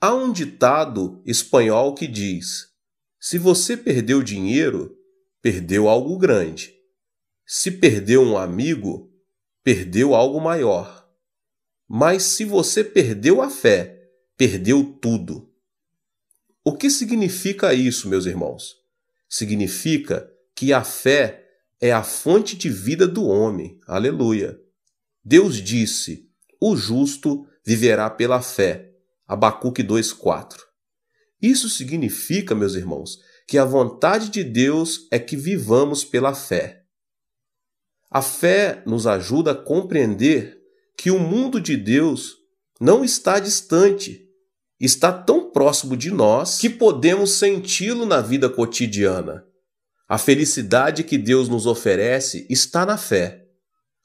Há um ditado espanhol que diz: se você perdeu dinheiro, perdeu algo grande. Se perdeu um amigo, perdeu algo maior. Mas se você perdeu a fé, perdeu tudo. O que significa isso, meus irmãos? Significa que a fé é a fonte de vida do homem. Aleluia. Deus disse: o justo viverá pela fé. Abacuque 2:4. Isso significa, meus irmãos, que a vontade de Deus é que vivamos pela fé. A fé nos ajuda a compreender que o mundo de Deus não está distante, está tão próximo de nós que podemos senti-lo na vida cotidiana. A felicidade que Deus nos oferece está na fé.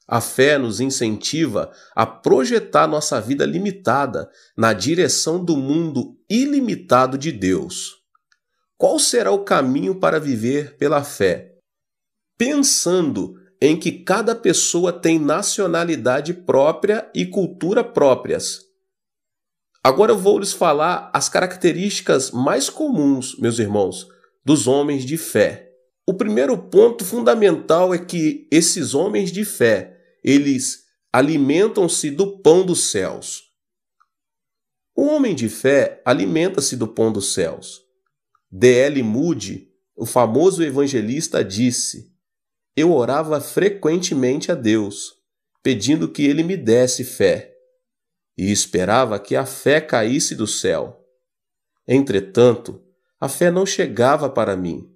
A fé nos incentiva a projetar nossa vida limitada na direção do mundo ilimitado de Deus. Qual será o caminho para viver pela fé? Pensando em que cada pessoa tem nacionalidade própria e cultura próprias. Agora eu vou lhes falar as características mais comuns, meus irmãos, dos homens de fé. O primeiro ponto fundamental é que esses homens de fé eles alimentam-se do pão dos céus. O homem de fé alimenta-se do pão dos céus. D.L. Moody, o famoso evangelista, disse: Eu orava frequentemente a Deus, pedindo que ele me desse fé, e esperava que a fé caísse do céu. Entretanto, a fé não chegava para mim.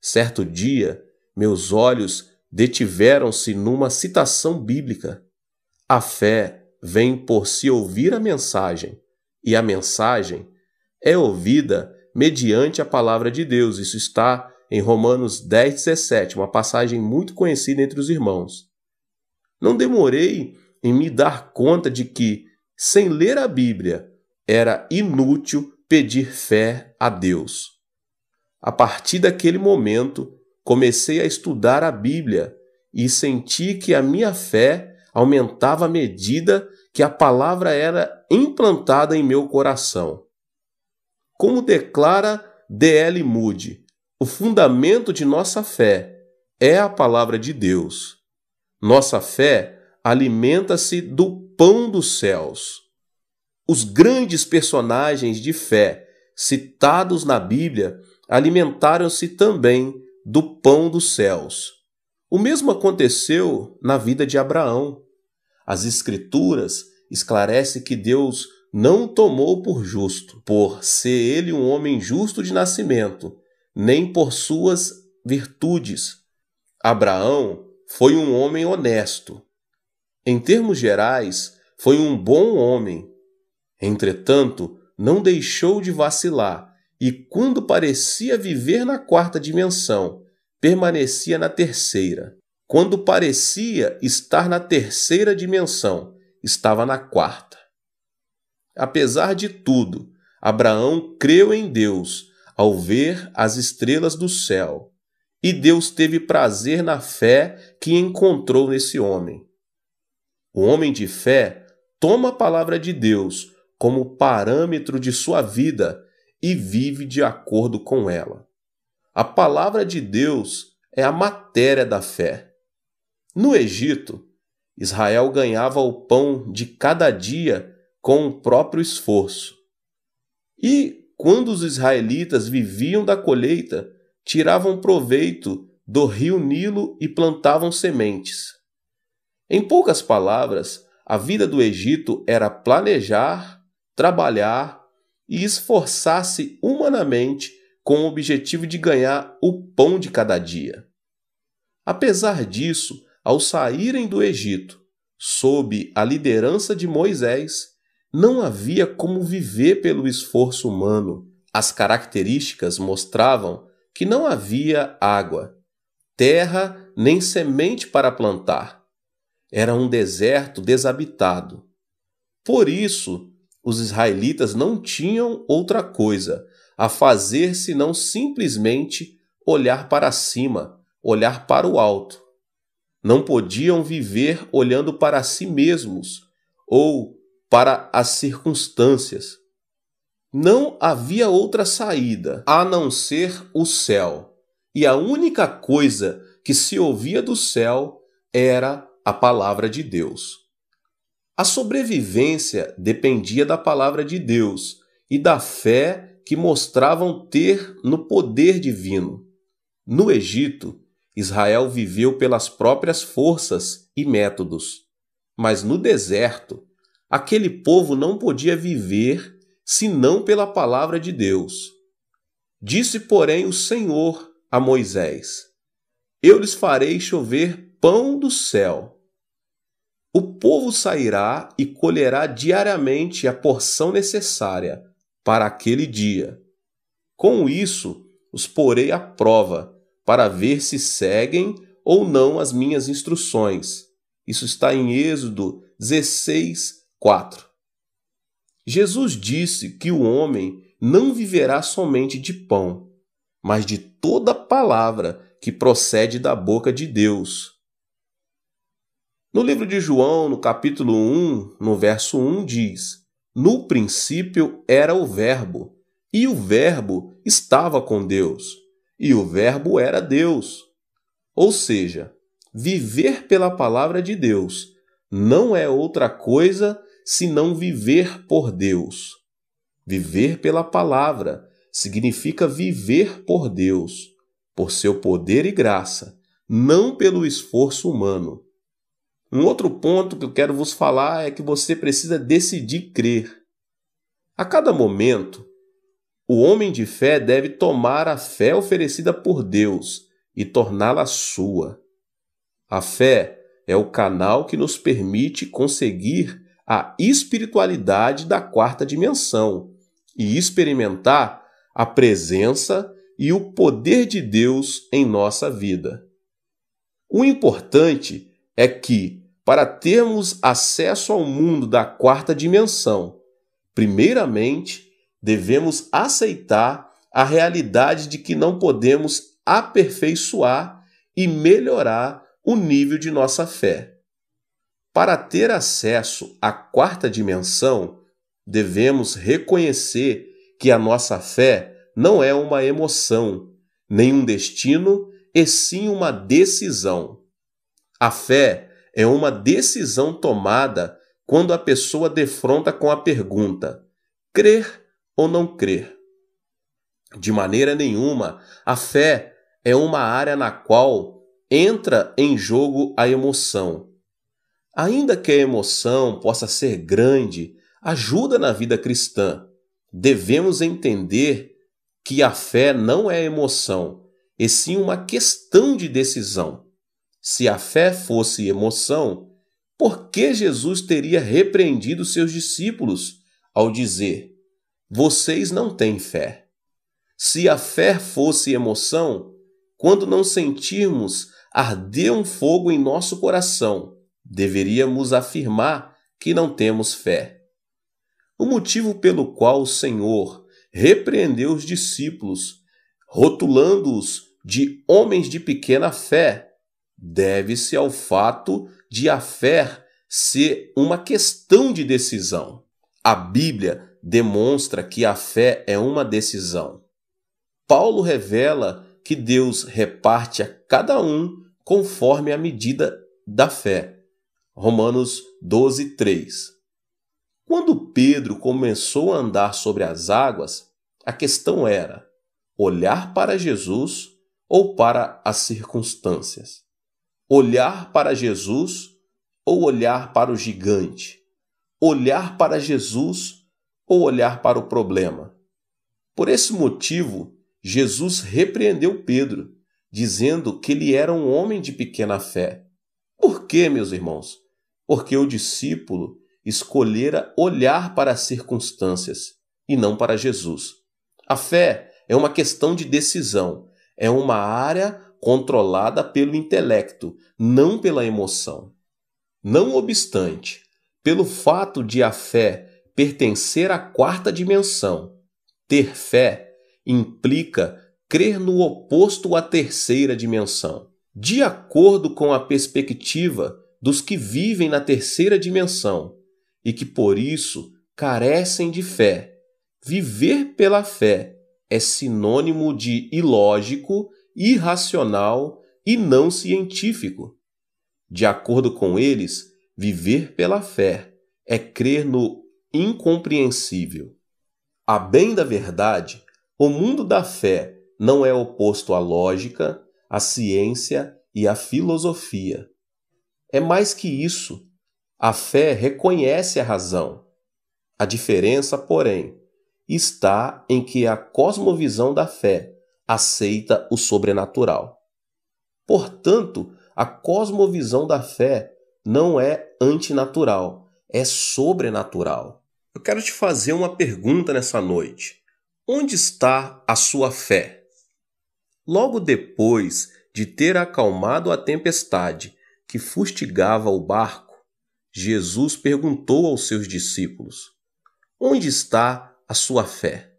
Certo dia, meus olhos detiveram-se numa citação bíblica. A fé vem por se ouvir a mensagem, e a mensagem é ouvida mediante a palavra de Deus. Isso está em Romanos 10, 17, uma passagem muito conhecida entre os irmãos. Não demorei em me dar conta de que, sem ler a Bíblia, era inútil pedir fé a Deus. A partir daquele momento, comecei a estudar a Bíblia e senti que a minha fé aumentava à medida que a palavra era implantada em meu coração. Como declara D.L. Moody, o fundamento de nossa fé é a palavra de Deus. Nossa fé alimenta-se do pão dos céus. Os grandes personagens de fé citados na Bíblia alimentaram-se também do pão dos céus. O mesmo aconteceu na vida de Abraão. As Escrituras esclarecem que Deus não tomou por justo, por ser ele um homem justo de nascimento, nem por suas virtudes. Abraão foi um homem honesto. Em termos gerais, foi um bom homem. Entretanto, não deixou de vacilar e quando parecia viver na quarta dimensão, permanecia na terceira. Quando parecia estar na terceira dimensão, estava na quarta. Apesar de tudo, Abraão creu em Deus ao ver as estrelas do céu, e Deus teve prazer na fé que encontrou nesse homem. O homem de fé toma a palavra de Deus como parâmetro de sua vida e vive de acordo com ela. A palavra de Deus é a matéria da fé. No Egito, Israel ganhava o pão de cada dia com o próprio esforço. E, quando os israelitas viviam da colheita, tiravam proveito do rio Nilo e plantavam sementes. Em poucas palavras, a vida do Egito era planejar, trabalhar e esforçar-se humanamente com o objetivo de ganhar o pão de cada dia. Apesar disso, ao saírem do Egito, sob a liderança de Moisés, não havia como viver pelo esforço humano. As características mostravam que não havia água, terra nem semente para plantar. Era um deserto desabitado. Por isso, os israelitas não tinham outra coisa a fazer senão simplesmente olhar para cima, olhar para o alto. Não podiam viver olhando para si mesmos ou para as circunstâncias. Não havia outra saída a não ser o céu, e a única coisa que se ouvia do céu era a palavra de Deus. A sobrevivência dependia da palavra de Deus e da fé que mostravam ter no poder divino. No Egito, Israel viveu pelas próprias forças e métodos. Mas no deserto, aquele povo não podia viver senão pela palavra de Deus. Disse, porém, o Senhor a Moisés: Eu lhes farei chover pão do céu o povo sairá e colherá diariamente a porção necessária para aquele dia. Com isso, os porei à prova, para ver se seguem ou não as minhas instruções. Isso está em Êxodo 16, 4. Jesus disse que o homem não viverá somente de pão, mas de toda palavra que procede da boca de Deus. No livro de João, no capítulo 1, no verso 1, diz: No princípio era o Verbo, e o Verbo estava com Deus, e o Verbo era Deus. Ou seja, viver pela palavra de Deus não é outra coisa senão viver por Deus. Viver pela palavra significa viver por Deus, por seu poder e graça, não pelo esforço humano. Um outro ponto que eu quero vos falar é que você precisa decidir crer. A cada momento, o homem de fé deve tomar a fé oferecida por Deus e torná-la sua. A fé é o canal que nos permite conseguir a espiritualidade da quarta dimensão e experimentar a presença e o poder de Deus em nossa vida. O importante é que, para termos acesso ao mundo da quarta dimensão, primeiramente devemos aceitar a realidade de que não podemos aperfeiçoar e melhorar o nível de nossa fé. Para ter acesso à quarta dimensão, devemos reconhecer que a nossa fé não é uma emoção, nem um destino, e sim uma decisão. A fé é uma decisão tomada quando a pessoa defronta com a pergunta: crer ou não crer? De maneira nenhuma, a fé é uma área na qual entra em jogo a emoção. Ainda que a emoção possa ser grande, ajuda na vida cristã. Devemos entender que a fé não é emoção, e sim uma questão de decisão. Se a fé fosse emoção, por que Jesus teria repreendido seus discípulos ao dizer: Vocês não têm fé? Se a fé fosse emoção, quando não sentirmos arder um fogo em nosso coração, deveríamos afirmar que não temos fé. O motivo pelo qual o Senhor repreendeu os discípulos, rotulando-os de homens de pequena fé, deve-se ao fato de a fé ser uma questão de decisão. A Bíblia demonstra que a fé é uma decisão. Paulo revela que Deus reparte a cada um conforme a medida da fé. Romanos 12, 3. Quando Pedro começou a andar sobre as águas, a questão era olhar para Jesus ou para as circunstâncias olhar para Jesus ou olhar para o gigante? Olhar para Jesus ou olhar para o problema? Por esse motivo, Jesus repreendeu Pedro, dizendo que ele era um homem de pequena fé. Por quê, meus irmãos? Porque o discípulo escolhera olhar para as circunstâncias e não para Jesus. A fé é uma questão de decisão, é uma área controlada pelo intelecto, não pela emoção. Não obstante, pelo fato de a fé pertencer à quarta dimensão, ter fé implica crer no oposto à terceira dimensão. De acordo com a perspectiva dos que vivem na terceira dimensão e que por isso carecem de fé, viver pela fé é sinônimo de ilógico irracional e não científico. De acordo com eles, viver pela fé é crer no incompreensível. A bem da verdade, o mundo da fé não é oposto à lógica, à ciência e à filosofia. É mais que isso. A fé reconhece a razão. A diferença, porém, está em que a cosmovisão da fé aceita o sobrenatural. Portanto, a cosmovisão da fé não é antinatural, é sobrenatural. Eu quero te fazer uma pergunta nessa noite. Onde está a sua fé? Logo depois de ter acalmado a tempestade que fustigava o barco, Jesus perguntou aos seus discípulos: Onde está a sua fé?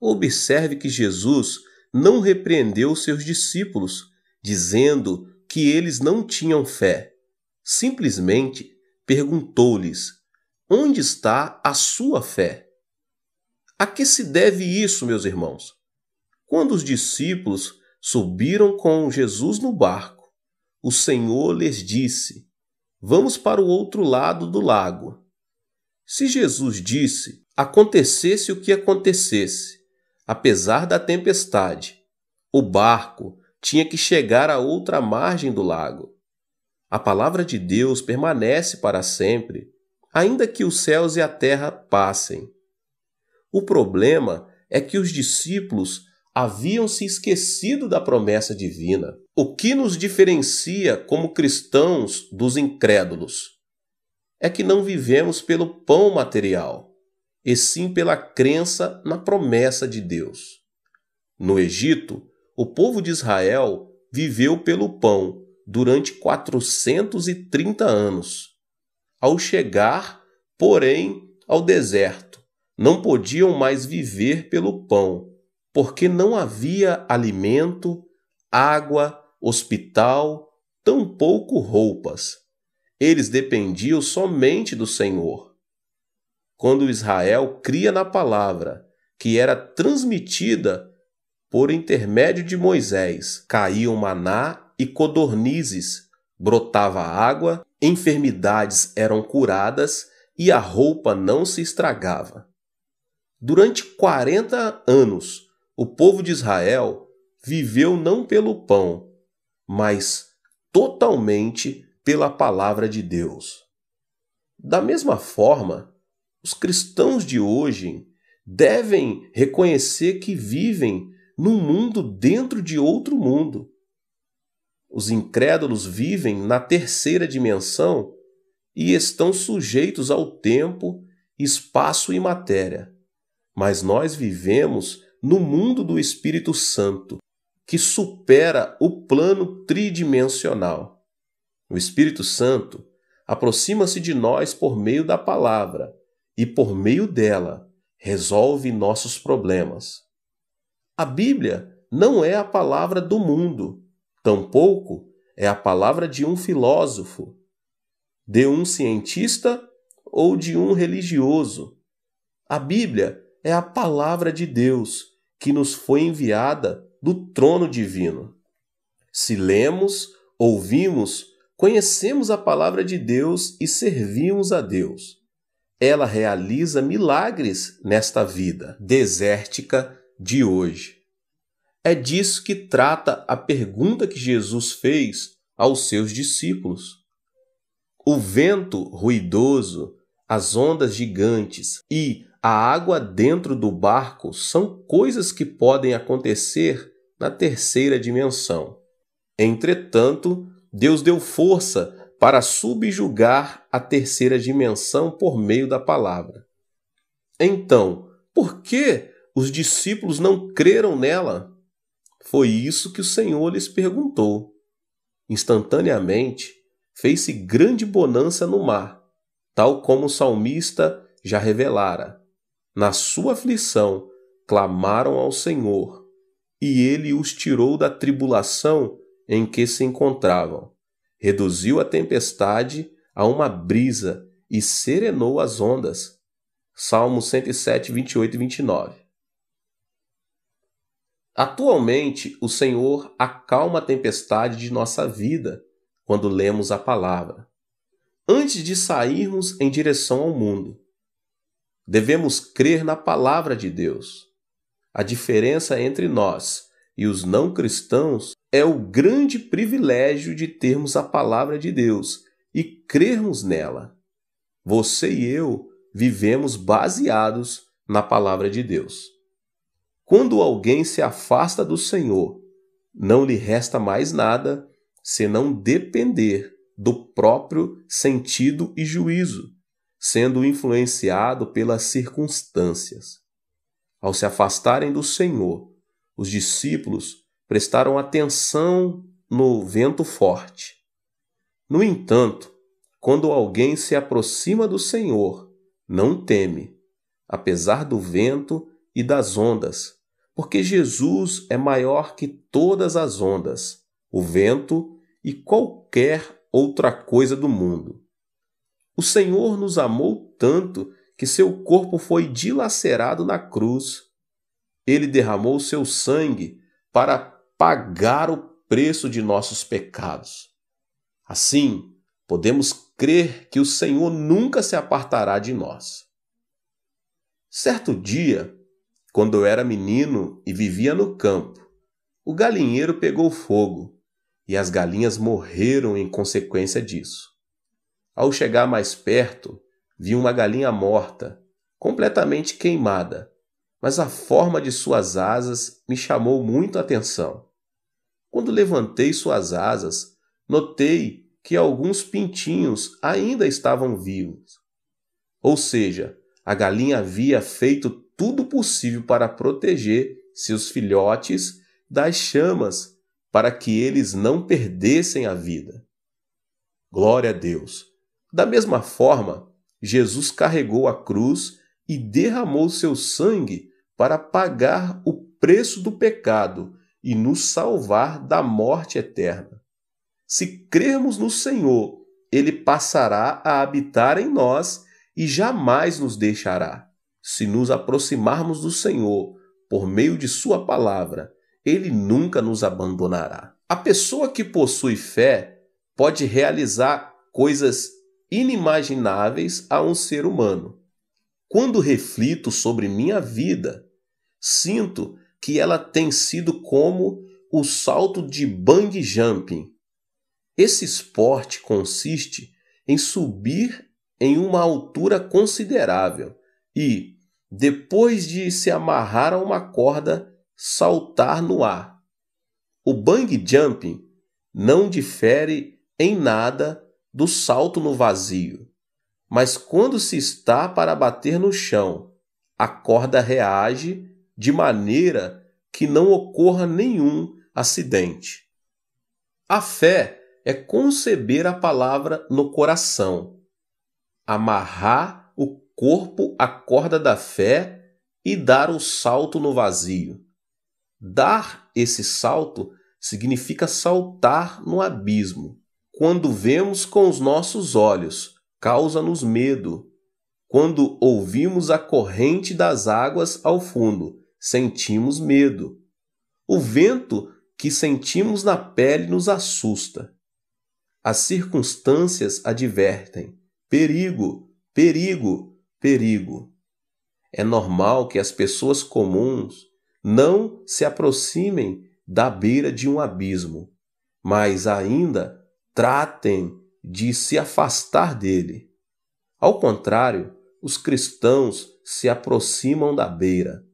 Observe que Jesus não repreendeu seus discípulos, dizendo que eles não tinham fé. Simplesmente perguntou-lhes: Onde está a sua fé? A que se deve isso, meus irmãos? Quando os discípulos subiram com Jesus no barco, o Senhor lhes disse: Vamos para o outro lado do lago. Se Jesus disse, acontecesse o que acontecesse, apesar da tempestade. O barco tinha que chegar à outra margem do lago. A palavra de Deus permanece para sempre, ainda que os céus e a terra passem. O problema é que os discípulos haviam se esquecido da promessa divina. O que nos diferencia como cristãos dos incrédulos é que não vivemos pelo pão material e sim pela crença na promessa de Deus. No Egito, o povo de Israel viveu pelo pão durante 430 anos. Ao chegar, porém, ao deserto, não podiam mais viver pelo pão, porque não havia alimento, água, hospital, tampouco roupas. Eles dependiam somente do Senhor quando Israel cria na palavra que era transmitida por intermédio de Moisés, caíam maná e codornizes, brotava água, enfermidades eram curadas e a roupa não se estragava. Durante 40 anos, o povo de Israel viveu não pelo pão, mas totalmente pela palavra de Deus. Da mesma forma, os cristãos de hoje devem reconhecer que vivem num mundo dentro de outro mundo. Os incrédulos vivem na terceira dimensão e estão sujeitos ao tempo, espaço e matéria. Mas nós vivemos no mundo do Espírito Santo, que supera o plano tridimensional. O Espírito Santo aproxima-se de nós por meio da palavra e, por meio dela, resolve nossos problemas. A Bíblia não é a palavra do mundo, tampouco é a palavra de um filósofo, de um cientista ou de um religioso. A Bíblia é a palavra de Deus que nos foi enviada do trono divino. Se lemos, ouvimos, conhecemos a palavra de Deus e servimos a Deus ela realiza milagres nesta vida desértica de hoje. É disso que trata a pergunta que Jesus fez aos seus discípulos. O vento ruidoso, as ondas gigantes e a água dentro do barco são coisas que podem acontecer na terceira dimensão. Entretanto, Deus deu força para subjugar a terceira dimensão por meio da palavra. Então, por que os discípulos não creram nela? Foi isso que o Senhor lhes perguntou. Instantaneamente, fez-se grande bonança no mar, tal como o salmista já revelara. Na sua aflição, clamaram ao Senhor, e ele os tirou da tribulação em que se encontravam reduziu a tempestade a uma brisa e serenou as ondas. Salmo 107, 28 e 29. Atualmente, o Senhor acalma a tempestade de nossa vida quando lemos a palavra. Antes de sairmos em direção ao mundo, devemos crer na palavra de Deus. A diferença entre nós e os não cristãos, é o grande privilégio de termos a palavra de Deus e crermos nela. Você e eu vivemos baseados na palavra de Deus. Quando alguém se afasta do Senhor, não lhe resta mais nada senão depender do próprio sentido e juízo, sendo influenciado pelas circunstâncias. Ao se afastarem do Senhor, os discípulos prestaram atenção no vento forte. No entanto, quando alguém se aproxima do Senhor, não teme, apesar do vento e das ondas, porque Jesus é maior que todas as ondas, o vento e qualquer outra coisa do mundo. O Senhor nos amou tanto que seu corpo foi dilacerado na cruz ele derramou seu sangue para pagar o preço de nossos pecados. Assim, podemos crer que o Senhor nunca se apartará de nós. Certo dia, quando eu era menino e vivia no campo, o galinheiro pegou fogo e as galinhas morreram em consequência disso. Ao chegar mais perto, vi uma galinha morta, completamente queimada mas a forma de suas asas me chamou muito a atenção. Quando levantei suas asas, notei que alguns pintinhos ainda estavam vivos. Ou seja, a galinha havia feito tudo possível para proteger seus filhotes das chamas, para que eles não perdessem a vida. Glória a Deus! Da mesma forma, Jesus carregou a cruz e derramou seu sangue para pagar o preço do pecado e nos salvar da morte eterna. Se crermos no Senhor, ele passará a habitar em nós e jamais nos deixará. Se nos aproximarmos do Senhor por meio de Sua palavra, ele nunca nos abandonará. A pessoa que possui fé pode realizar coisas inimagináveis a um ser humano. Quando reflito sobre minha vida, sinto que ela tem sido como o salto de bang jumping. Esse esporte consiste em subir em uma altura considerável e, depois de se amarrar a uma corda, saltar no ar. O bang jumping não difere em nada do salto no vazio mas quando se está para bater no chão, a corda reage de maneira que não ocorra nenhum acidente. A fé é conceber a palavra no coração, amarrar o corpo à corda da fé e dar o salto no vazio. Dar esse salto significa saltar no abismo, quando vemos com os nossos olhos causa-nos medo. Quando ouvimos a corrente das águas ao fundo, sentimos medo. O vento que sentimos na pele nos assusta. As circunstâncias advertem: perigo, perigo, perigo. É normal que as pessoas comuns não se aproximem da beira de um abismo, mas ainda tratem de se afastar dele. Ao contrário, os cristãos se aproximam da beira.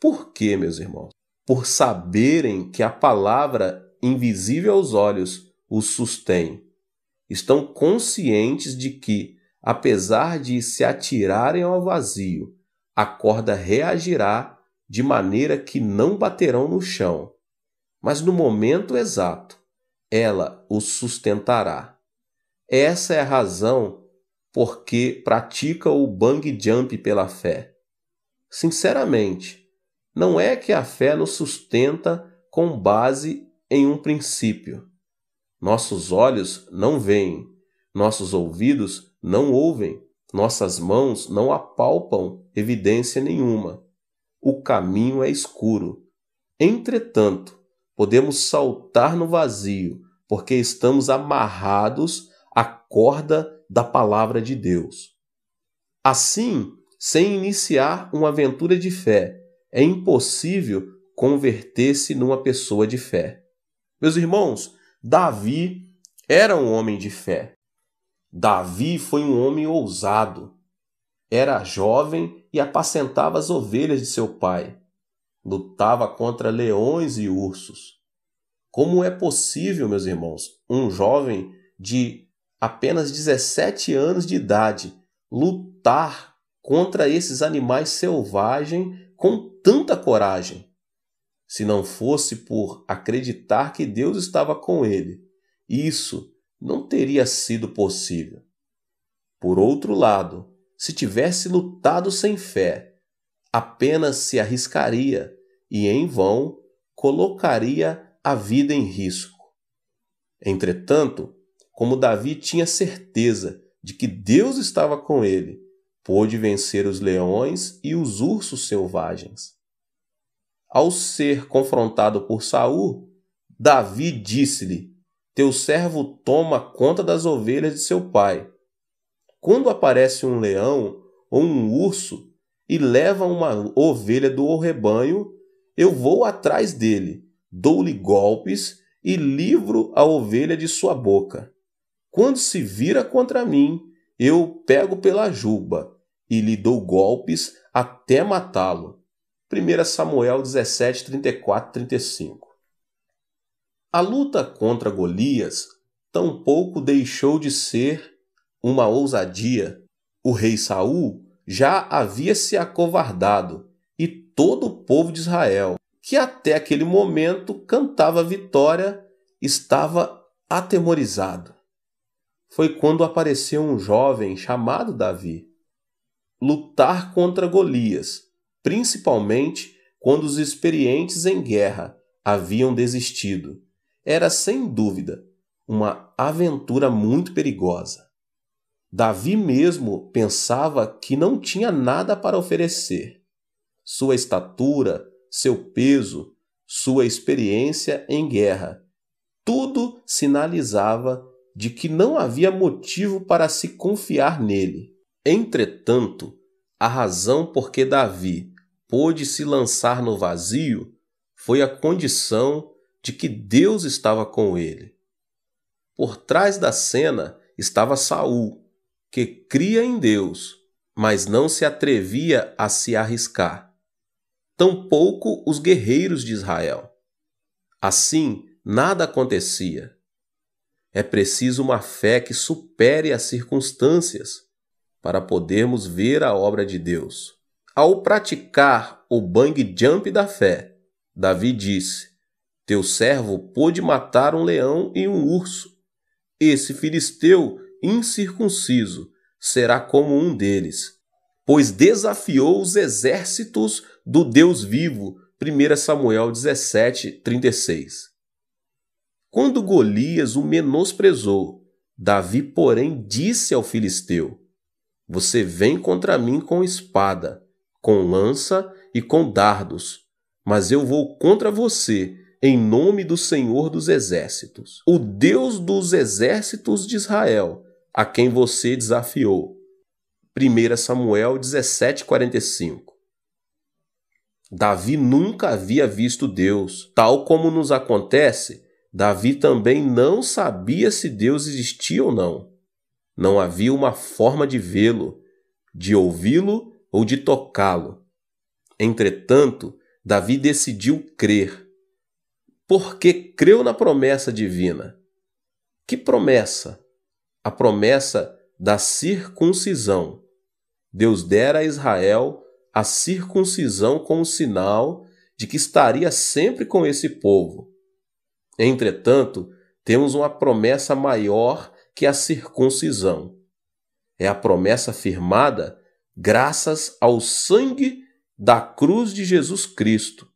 Por quê, meus irmãos? Por saberem que a palavra invisível aos olhos os sustém. Estão conscientes de que, apesar de se atirarem ao vazio, a corda reagirá de maneira que não baterão no chão, mas no momento exato ela os sustentará. Essa é a razão porque pratica o bang jump pela fé. Sinceramente, não é que a fé nos sustenta com base em um princípio. Nossos olhos não veem, nossos ouvidos não ouvem, nossas mãos não apalpam evidência nenhuma. O caminho é escuro. Entretanto, podemos saltar no vazio, porque estamos amarrados corda da palavra de Deus. Assim, sem iniciar uma aventura de fé, é impossível converter-se numa pessoa de fé. Meus irmãos, Davi era um homem de fé. Davi foi um homem ousado. Era jovem e apacentava as ovelhas de seu pai. Lutava contra leões e ursos. Como é possível, meus irmãos, um jovem de apenas 17 anos de idade, lutar contra esses animais selvagens com tanta coragem. Se não fosse por acreditar que Deus estava com ele, isso não teria sido possível. Por outro lado, se tivesse lutado sem fé, apenas se arriscaria e em vão colocaria a vida em risco. Entretanto, como Davi tinha certeza de que Deus estava com ele, pôde vencer os leões e os ursos selvagens. Ao ser confrontado por Saul, Davi disse-lhe: Teu servo toma conta das ovelhas de seu pai. Quando aparece um leão ou um urso e leva uma ovelha do rebanho, eu vou atrás dele, dou-lhe golpes e livro a ovelha de sua boca. Quando se vira contra mim, eu pego pela juba e lhe dou golpes até matá-lo. 1 Samuel 17, 34, 35. A luta contra Golias tampouco deixou de ser uma ousadia. O rei Saul já havia se acovardado e todo o povo de Israel, que até aquele momento cantava vitória, estava atemorizado foi quando apareceu um jovem chamado Davi lutar contra Golias, principalmente quando os experientes em guerra haviam desistido. Era sem dúvida uma aventura muito perigosa. Davi mesmo pensava que não tinha nada para oferecer. Sua estatura, seu peso, sua experiência em guerra, tudo sinalizava de que não havia motivo para se confiar nele. Entretanto, a razão por que Davi pôde se lançar no vazio foi a condição de que Deus estava com ele. Por trás da cena estava Saul, que cria em Deus, mas não se atrevia a se arriscar. Tampouco os guerreiros de Israel. Assim, nada acontecia é preciso uma fé que supere as circunstâncias para podermos ver a obra de Deus. Ao praticar o bang jump da fé, Davi disse: Teu servo pôde matar um leão e um urso. Esse filisteu incircunciso será como um deles, pois desafiou os exércitos do Deus vivo. 1 Samuel 17, 36. Quando Golias o menosprezou, Davi, porém, disse ao filisteu: Você vem contra mim com espada, com lança e com dardos, mas eu vou contra você em nome do Senhor dos Exércitos, o Deus dos exércitos de Israel, a quem você desafiou. 1 Samuel 17:45. Davi nunca havia visto Deus, tal como nos acontece Davi também não sabia se Deus existia ou não. Não havia uma forma de vê-lo, de ouvi-lo ou de tocá-lo. Entretanto, Davi decidiu crer. Porque creu na promessa divina. Que promessa? A promessa da circuncisão. Deus dera a Israel a circuncisão como sinal de que estaria sempre com esse povo Entretanto, temos uma promessa maior que a circuncisão. É a promessa firmada graças ao sangue da cruz de Jesus Cristo.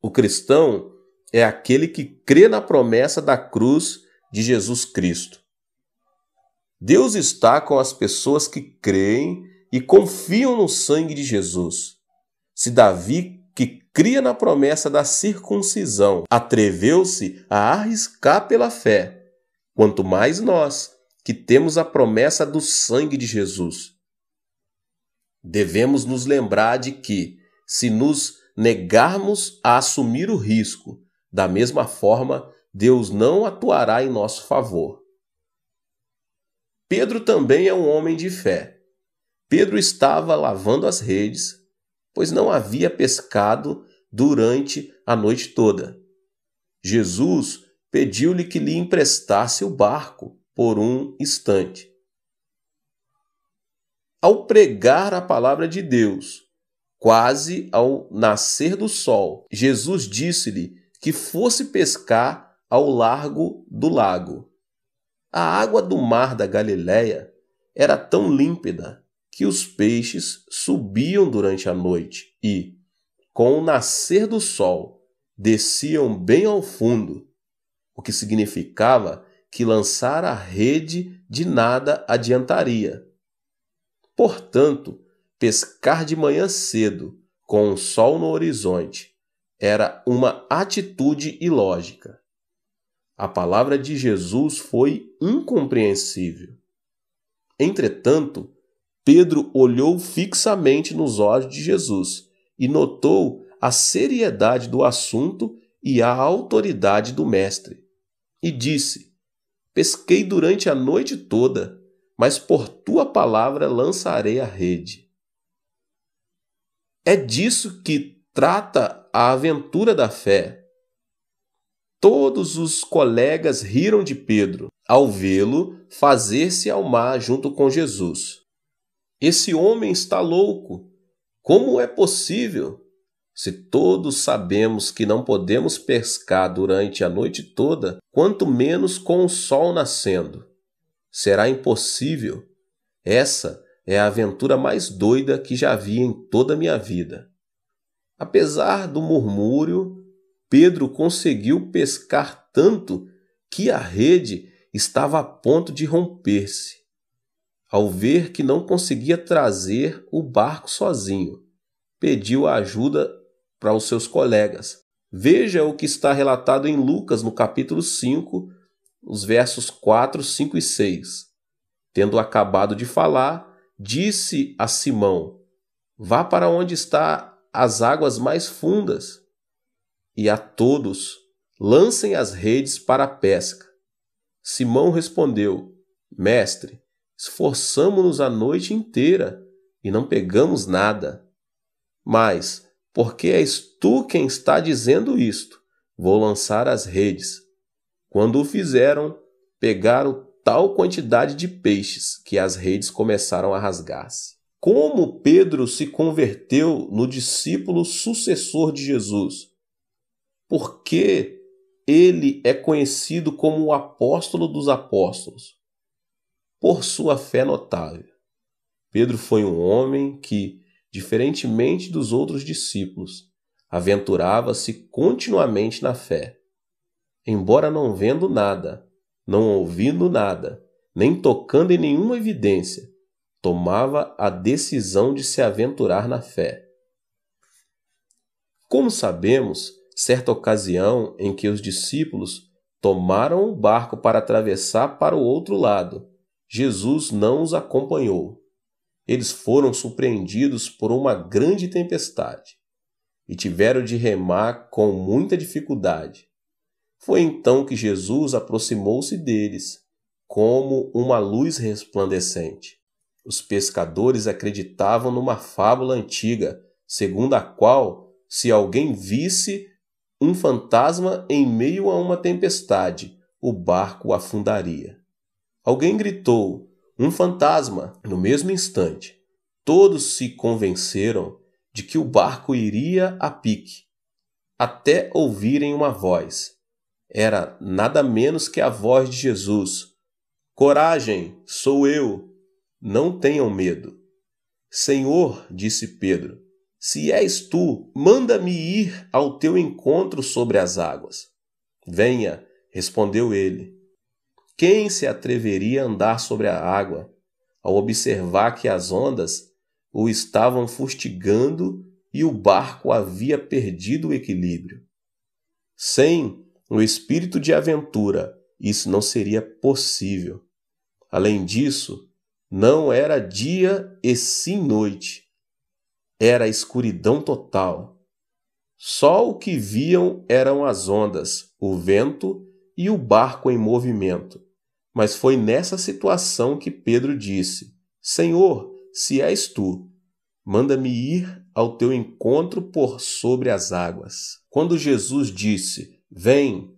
O cristão é aquele que crê na promessa da cruz de Jesus Cristo. Deus está com as pessoas que creem e confiam no sangue de Jesus. Se Davi cria na promessa da circuncisão, atreveu-se a arriscar pela fé. Quanto mais nós, que temos a promessa do sangue de Jesus. Devemos nos lembrar de que, se nos negarmos a assumir o risco, da mesma forma, Deus não atuará em nosso favor. Pedro também é um homem de fé. Pedro estava lavando as redes pois não havia pescado durante a noite toda. Jesus pediu-lhe que lhe emprestasse o barco por um instante. Ao pregar a palavra de Deus, quase ao nascer do sol, Jesus disse-lhe que fosse pescar ao largo do lago. A água do mar da Galileia era tão límpida que os peixes subiam durante a noite e, com o nascer do sol, desciam bem ao fundo, o que significava que lançar a rede de nada adiantaria. Portanto, pescar de manhã cedo, com o sol no horizonte, era uma atitude ilógica. A palavra de Jesus foi incompreensível. Entretanto, Pedro olhou fixamente nos olhos de Jesus e notou a seriedade do assunto e a autoridade do Mestre. E disse: Pesquei durante a noite toda, mas por tua palavra lançarei a rede. É disso que trata a aventura da fé. Todos os colegas riram de Pedro ao vê-lo fazer-se ao mar junto com Jesus. Esse homem está louco. Como é possível? Se todos sabemos que não podemos pescar durante a noite toda, quanto menos com o sol nascendo. Será impossível. Essa é a aventura mais doida que já vi em toda a minha vida. Apesar do murmúrio, Pedro conseguiu pescar tanto que a rede estava a ponto de romper-se ao ver que não conseguia trazer o barco sozinho. Pediu ajuda para os seus colegas. Veja o que está relatado em Lucas, no capítulo 5, os versos 4, 5 e 6. Tendo acabado de falar, disse a Simão: Vá para onde está as águas mais fundas, e a todos lancem as redes para a pesca. Simão respondeu: Mestre, esforçamo-nos a noite inteira e não pegamos nada. Mas, porque és tu quem está dizendo isto, vou lançar as redes. Quando o fizeram, pegaram tal quantidade de peixes que as redes começaram a rasgar-se. Como Pedro se converteu no discípulo sucessor de Jesus? Porque ele é conhecido como o apóstolo dos apóstolos por sua fé notável. Pedro foi um homem que, diferentemente dos outros discípulos, aventurava-se continuamente na fé. Embora não vendo nada, não ouvindo nada, nem tocando em nenhuma evidência, tomava a decisão de se aventurar na fé. Como sabemos, certa ocasião em que os discípulos tomaram o um barco para atravessar para o outro lado, Jesus não os acompanhou. Eles foram surpreendidos por uma grande tempestade e tiveram de remar com muita dificuldade. Foi então que Jesus aproximou-se deles, como uma luz resplandecente. Os pescadores acreditavam numa fábula antiga, segundo a qual, se alguém visse um fantasma em meio a uma tempestade, o barco afundaria. Alguém gritou: Um fantasma! No mesmo instante, todos se convenceram de que o barco iria a pique, até ouvirem uma voz. Era nada menos que a voz de Jesus: Coragem, sou eu! Não tenham medo. Senhor, disse Pedro, se és tu, manda-me ir ao teu encontro sobre as águas. Venha, respondeu ele. Quem se atreveria a andar sobre a água, ao observar que as ondas o estavam fustigando e o barco havia perdido o equilíbrio? Sem o espírito de aventura, isso não seria possível. Além disso, não era dia e sim noite. Era escuridão total. Só o que viam eram as ondas, o vento e o barco em movimento. Mas foi nessa situação que Pedro disse: Senhor, se és tu, manda-me ir ao teu encontro por sobre as águas. Quando Jesus disse: Vem,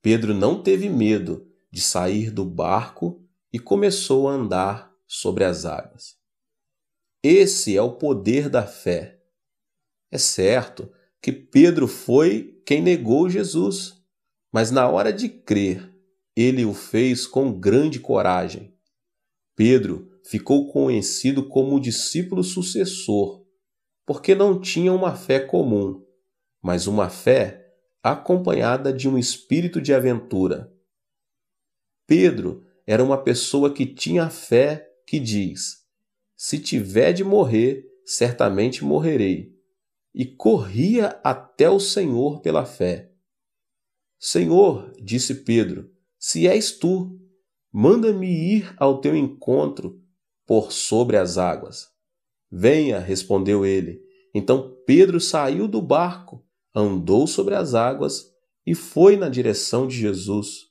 Pedro não teve medo de sair do barco e começou a andar sobre as águas. Esse é o poder da fé. É certo que Pedro foi quem negou Jesus, mas na hora de crer ele o fez com grande coragem. Pedro ficou conhecido como o discípulo sucessor, porque não tinha uma fé comum, mas uma fé acompanhada de um espírito de aventura. Pedro era uma pessoa que tinha fé que diz: Se tiver de morrer, certamente morrerei. E corria até o Senhor pela fé. Senhor, disse Pedro, se és tu, manda-me ir ao teu encontro por sobre as águas. Venha, respondeu ele. Então Pedro saiu do barco, andou sobre as águas e foi na direção de Jesus.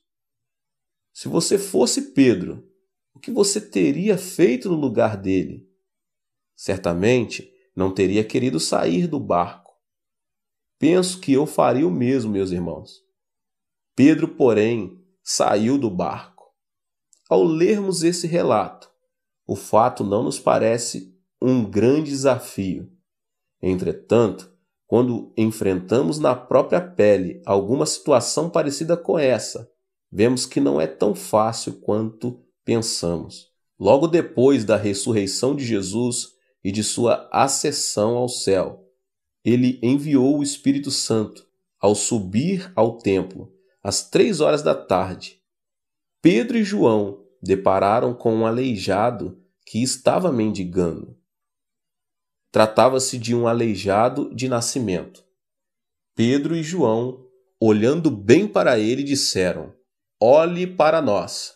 Se você fosse Pedro, o que você teria feito no lugar dele? Certamente não teria querido sair do barco. Penso que eu faria o mesmo, meus irmãos. Pedro, porém, saiu do barco. Ao lermos esse relato, o fato não nos parece um grande desafio. Entretanto, quando enfrentamos na própria pele alguma situação parecida com essa, vemos que não é tão fácil quanto pensamos. Logo depois da ressurreição de Jesus e de sua ascensão ao céu, ele enviou o Espírito Santo ao subir ao templo às três horas da tarde, Pedro e João depararam com um aleijado que estava mendigando. Tratava-se de um aleijado de nascimento. Pedro e João, olhando bem para ele, disseram: Olhe para nós.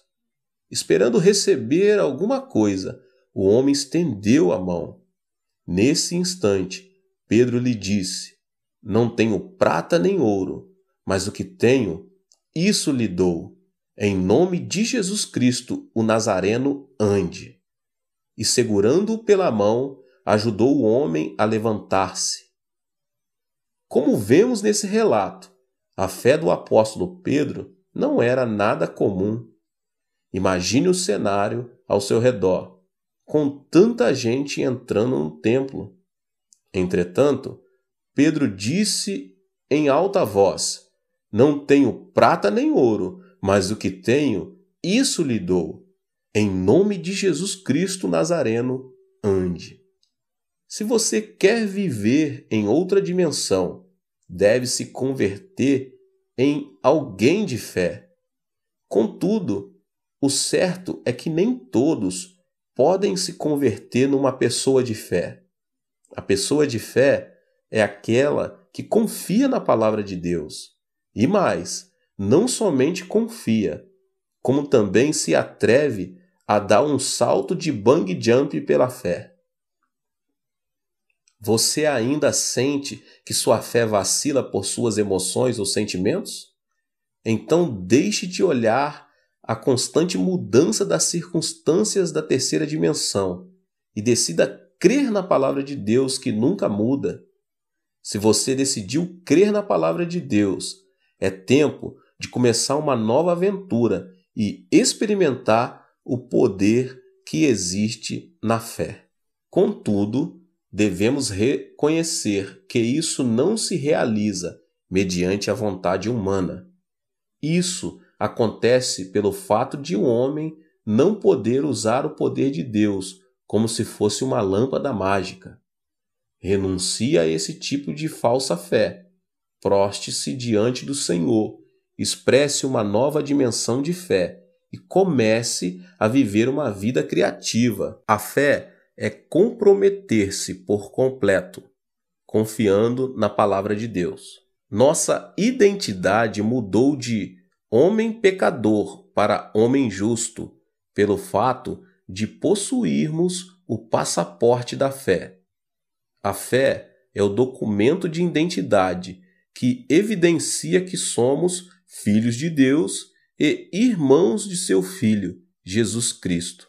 Esperando receber alguma coisa, o homem estendeu a mão. Nesse instante, Pedro lhe disse: Não tenho prata nem ouro, mas o que tenho isso lhe dou. Em nome de Jesus Cristo, o Nazareno ande. E segurando-o pela mão, ajudou o homem a levantar-se. Como vemos nesse relato, a fé do apóstolo Pedro não era nada comum. Imagine o cenário ao seu redor, com tanta gente entrando no templo. Entretanto, Pedro disse em alta voz: não tenho prata nem ouro, mas o que tenho, isso lhe dou. Em nome de Jesus Cristo Nazareno, ande. Se você quer viver em outra dimensão, deve se converter em alguém de fé. Contudo, o certo é que nem todos podem se converter numa pessoa de fé. A pessoa de fé é aquela que confia na palavra de Deus, e mais, não somente confia, como também se atreve a dar um salto de bang jump pela fé. Você ainda sente que sua fé vacila por suas emoções ou sentimentos? Então deixe de olhar a constante mudança das circunstâncias da terceira dimensão e decida crer na palavra de Deus que nunca muda. Se você decidiu crer na palavra de Deus, é tempo de começar uma nova aventura e experimentar o poder que existe na fé. Contudo, devemos reconhecer que isso não se realiza mediante a vontade humana. Isso acontece pelo fato de o um homem não poder usar o poder de Deus como se fosse uma lâmpada mágica. Renuncie a esse tipo de falsa fé Proste-se diante do Senhor, expresse uma nova dimensão de fé e comece a viver uma vida criativa. A fé é comprometer-se por completo, confiando na palavra de Deus. Nossa identidade mudou de homem pecador para homem justo, pelo fato de possuirmos o passaporte da fé. A fé é o documento de identidade que evidencia que somos filhos de Deus e irmãos de seu Filho, Jesus Cristo.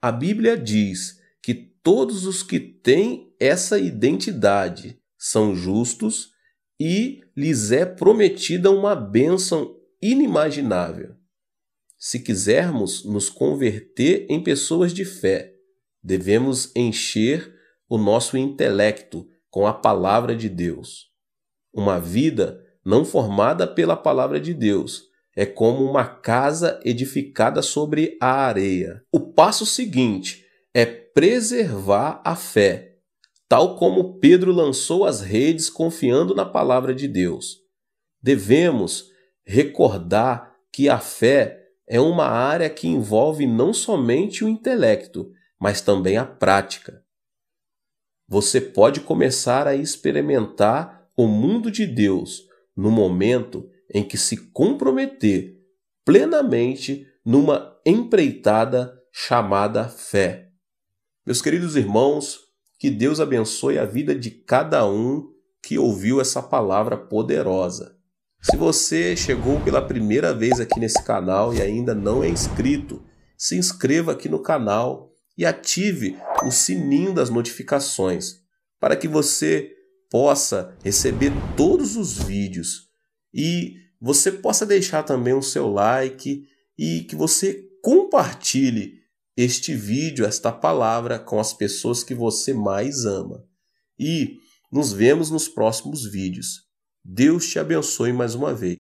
A Bíblia diz que todos os que têm essa identidade são justos e lhes é prometida uma bênção inimaginável. Se quisermos nos converter em pessoas de fé, devemos encher o nosso intelecto com a palavra de Deus. Uma vida não formada pela palavra de Deus é como uma casa edificada sobre a areia. O passo seguinte é preservar a fé, tal como Pedro lançou as redes confiando na palavra de Deus. Devemos recordar que a fé é uma área que envolve não somente o intelecto, mas também a prática. Você pode começar a experimentar o mundo de Deus no momento em que se comprometer plenamente numa empreitada chamada fé. Meus queridos irmãos, que Deus abençoe a vida de cada um que ouviu essa palavra poderosa. Se você chegou pela primeira vez aqui nesse canal e ainda não é inscrito, se inscreva aqui no canal e ative o sininho das notificações para que você possa receber todos os vídeos e você possa deixar também o seu like e que você compartilhe este vídeo, esta palavra com as pessoas que você mais ama. E nos vemos nos próximos vídeos. Deus te abençoe mais uma vez.